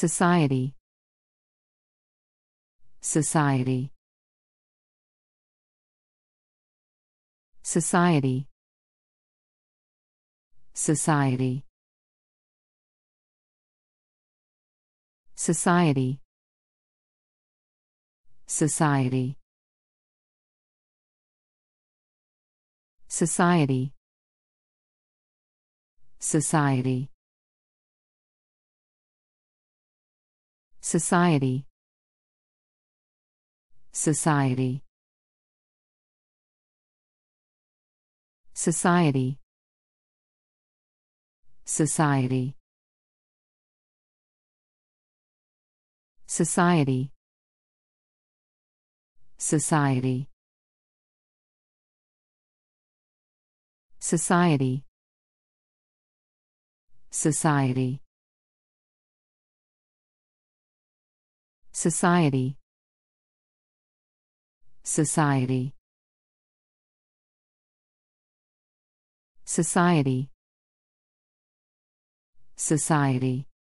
Society. Society. Society. Society. Society. Society. Society. Society. Society. Society. Society. Society. Society. Society. Society. Society. Society. Society. Society. Society.